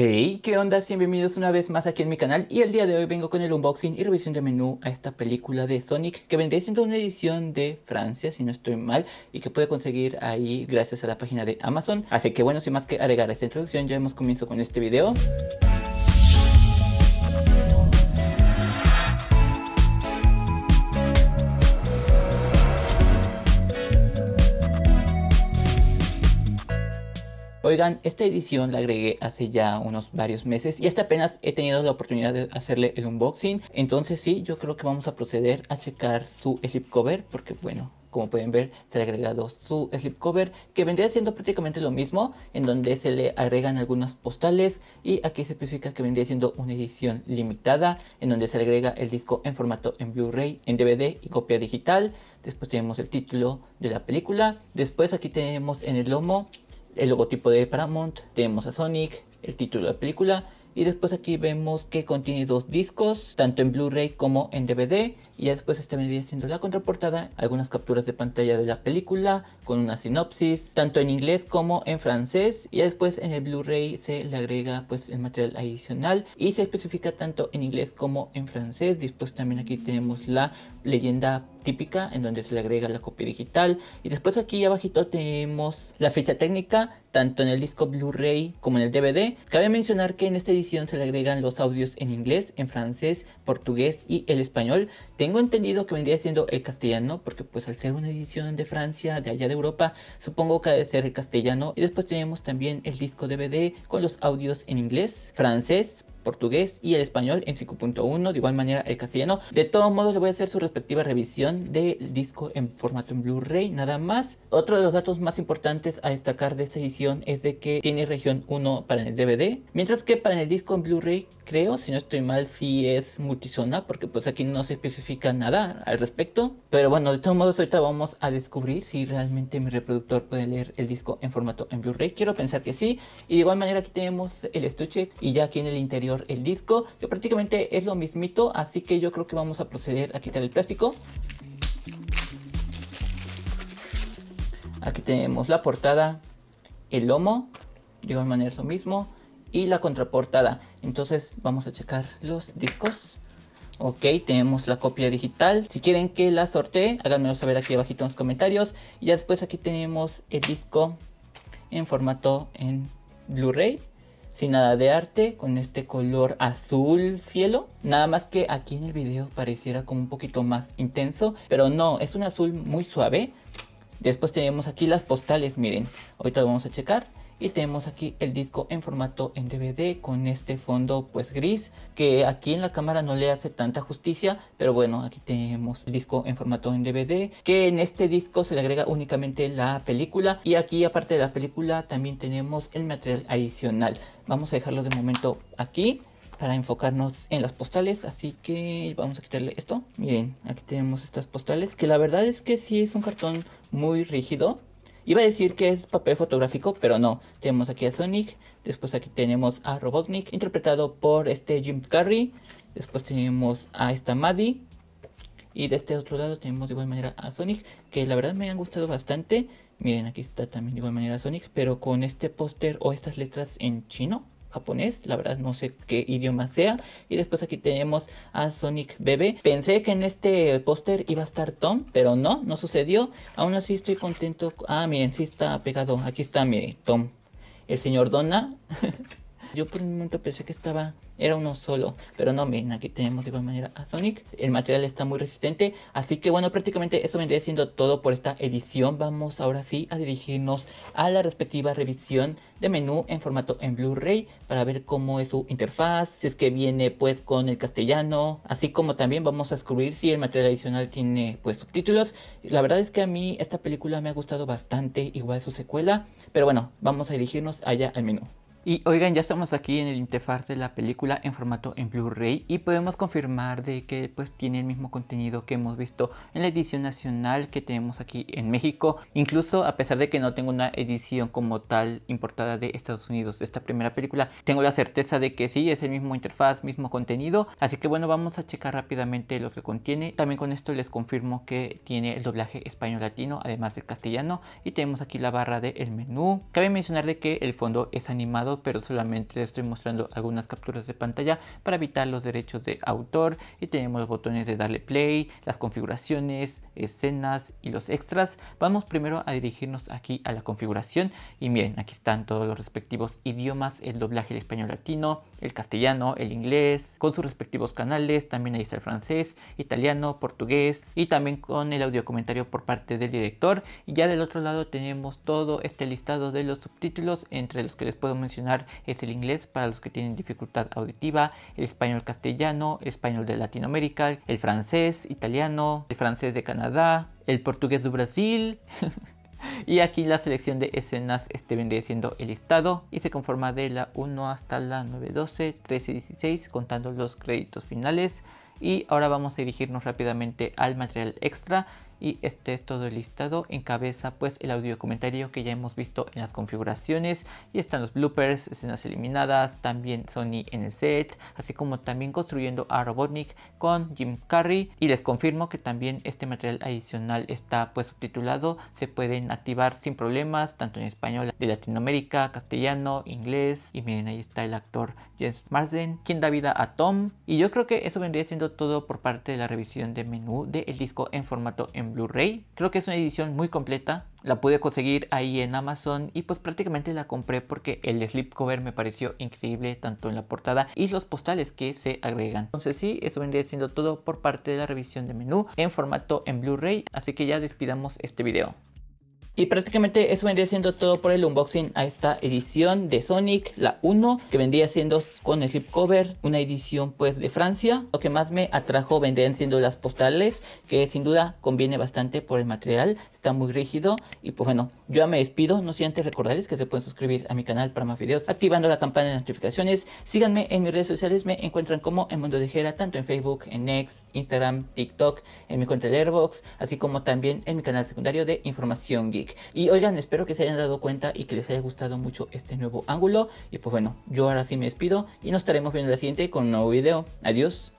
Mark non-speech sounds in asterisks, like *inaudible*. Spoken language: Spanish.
Hey, ¿qué onda? Bienvenidos una vez más aquí en mi canal y el día de hoy vengo con el unboxing y revisión de menú a esta película de Sonic que vendré siendo una edición de Francia, si no estoy mal, y que puede conseguir ahí gracias a la página de Amazon. Así que bueno, sin más que agregar esta introducción, ya hemos comienzo con este video. Oigan, esta edición la agregué hace ya unos varios meses y hasta apenas he tenido la oportunidad de hacerle el unboxing. Entonces sí, yo creo que vamos a proceder a checar su slipcover. cover porque bueno, como pueden ver se le ha agregado su slipcover que vendría siendo prácticamente lo mismo en donde se le agregan algunas postales y aquí se especifica que vendría siendo una edición limitada en donde se le agrega el disco en formato en Blu-ray, en DVD y copia digital después tenemos el título de la película después aquí tenemos en el lomo el logotipo de Paramount, tenemos a Sonic, el título de la película y después aquí vemos que contiene dos discos, tanto en Blu-ray como en DVD. Y después esta vendría siendo la contraportada, algunas capturas de pantalla de la película, con una sinopsis, tanto en inglés como en francés. Y después en el Blu-ray se le agrega pues el material adicional y se especifica tanto en inglés como en francés. Después también aquí tenemos la leyenda típica en donde se le agrega la copia digital y después aquí abajito tenemos la fecha técnica tanto en el disco Blu-ray como en el DVD. Cabe mencionar que en esta edición se le agregan los audios en inglés, en francés, portugués y el español. Tengo entendido que vendría siendo el castellano porque pues al ser una edición de Francia, de allá de Europa, supongo que debe ser el castellano. Y después tenemos también el disco DVD con los audios en inglés, francés, portugués y el español en 5.1, de igual manera el castellano. De todos modos, le voy a hacer su respectiva revisión del disco en formato en Blu-ray, nada más. Otro de los datos más importantes a destacar de esta edición es de que tiene región 1 para el DVD, mientras que para el disco en Blu-ray, creo, si no estoy mal, si es multizona, porque pues aquí no se especifica nada al respecto. Pero bueno, de todos modos, ahorita vamos a descubrir si realmente mi reproductor puede leer el disco en formato en Blu-ray. Quiero pensar que sí. Y de igual manera aquí tenemos el estuche y ya aquí en el interior el disco, que prácticamente es lo mismito, así que yo creo que vamos a proceder a quitar el plástico. Aquí tenemos la portada, el lomo, de igual manera lo mismo, y la contraportada. Entonces vamos a checar los discos. Ok, tenemos la copia digital. Si quieren que la sortee, háganmelo saber aquí abajito en los comentarios. Y después aquí tenemos el disco en formato en Blu-ray sin nada de arte, con este color azul cielo. Nada más que aquí en el video pareciera como un poquito más intenso, pero no, es un azul muy suave. Después tenemos aquí las postales, miren, ahorita lo vamos a checar y tenemos aquí el disco en formato en DVD con este fondo pues gris que aquí en la cámara no le hace tanta justicia pero bueno aquí tenemos el disco en formato en DVD que en este disco se le agrega únicamente la película y aquí aparte de la película también tenemos el material adicional vamos a dejarlo de momento aquí para enfocarnos en las postales. Así que vamos a quitarle esto. Miren, aquí tenemos estas postales. Que la verdad es que sí es un cartón muy rígido. Iba a decir que es papel fotográfico, pero no. Tenemos aquí a Sonic, después aquí tenemos a Robotnik, interpretado por este Jim Carrey. Después tenemos a esta Maddie. Y de este otro lado tenemos de igual manera a Sonic, que la verdad me han gustado bastante. Miren, aquí está también de igual manera Sonic, pero con este póster o estas letras en chino japonés, la verdad no sé qué idioma sea. Y después aquí tenemos a Sonic Bebé. Pensé que en este póster iba a estar Tom, pero no, no sucedió. Aún así estoy contento. Ah, miren, sí está pegado. Aquí está, miren, Tom. El señor Donna. *laughs* Yo por un momento pensé que estaba, era uno solo, pero no, miren, aquí tenemos de igual manera a Sonic. El material está muy resistente, así que bueno, prácticamente eso vendría siendo todo por esta edición. Vamos ahora sí a dirigirnos a la respectiva revisión de menú en formato en Blu-ray para ver cómo es su interfaz, si es que viene pues con el castellano, así como también vamos a descubrir si el material adicional tiene pues subtítulos. La verdad es que a mí esta película me ha gustado bastante, igual su secuela, pero bueno, vamos a dirigirnos allá al menú. Y oigan, ya estamos aquí en el interfaz de la película en formato en Blu-ray y podemos confirmar de que pues tiene el mismo contenido que hemos visto en la edición nacional que tenemos aquí en México. Incluso a pesar de que no tengo una edición como tal importada de Estados Unidos de esta primera película, tengo la certeza de que sí, es el mismo interfaz, mismo contenido. Así que bueno, vamos a checar rápidamente lo que contiene. También con esto les confirmo que tiene el doblaje español-latino, además del castellano. Y tenemos aquí la barra del menú. Cabe mencionar de que el fondo es animado pero solamente estoy mostrando algunas capturas de pantalla para evitar los derechos de autor y tenemos los botones de darle play, las configuraciones, escenas y los extras. Vamos primero a dirigirnos aquí a la configuración y miren, aquí están todos los respectivos idiomas, el doblaje el español latino, el castellano, el inglés, con sus respectivos canales, también ahí está el francés, italiano, portugués y también con el audio comentario por parte del director y ya del otro lado tenemos todo este listado de los subtítulos entre los que les puedo mencionar es el inglés para los que tienen dificultad auditiva, el español castellano, español de Latinoamérica, el francés, italiano, el francés de Canadá, el portugués de Brasil. *laughs* y aquí la selección de escenas este vendría siendo el listado y se conforma de la 1 hasta la 9, 12, 13 y 16 contando los créditos finales. Y ahora vamos a dirigirnos rápidamente al material extra y este es todo el listado. Encabeza pues el audio documentario que ya hemos visto en las configuraciones y están los bloopers, escenas eliminadas, también Sony en el set, así como también construyendo a Robotnik con Jim Carrey y les confirmo que también este material adicional está pues subtitulado, se pueden activar sin problemas tanto en español de Latinoamérica, castellano, inglés y miren ahí está el actor James Marsden quien da vida a Tom y yo creo que eso vendría siendo todo por parte de la revisión de menú del disco en formato en Blu-ray. Creo que es una edición muy completa. La pude conseguir ahí en Amazon y pues prácticamente la compré porque el slipcover me pareció increíble tanto en la portada y los postales que se agregan. Entonces sí, eso vendría siendo todo por parte de la revisión de menú en formato en Blu-ray. Así que ya despidamos este video. Y prácticamente eso vendría siendo todo por el unboxing a esta edición de Sonic, la 1, que vendría siendo con el slipcover, una edición pues de Francia. Lo que más me atrajo vendrían siendo las postales, que sin duda conviene bastante por el material, está muy rígido. Y pues bueno, yo ya me despido, no sin antes recordarles que se pueden suscribir a mi canal para más videos, activando la campana de notificaciones. Síganme en mis redes sociales, me encuentran como en Mundo de Jera, tanto en Facebook, en Next, Instagram, TikTok, en mi cuenta de Airbox, así como también en mi canal secundario de Información Geek. Y oigan, espero que se hayan dado cuenta y que les haya gustado mucho este nuevo ángulo. Y pues bueno, yo ahora sí me despido y nos estaremos viendo en la siguiente con un nuevo video. Adiós.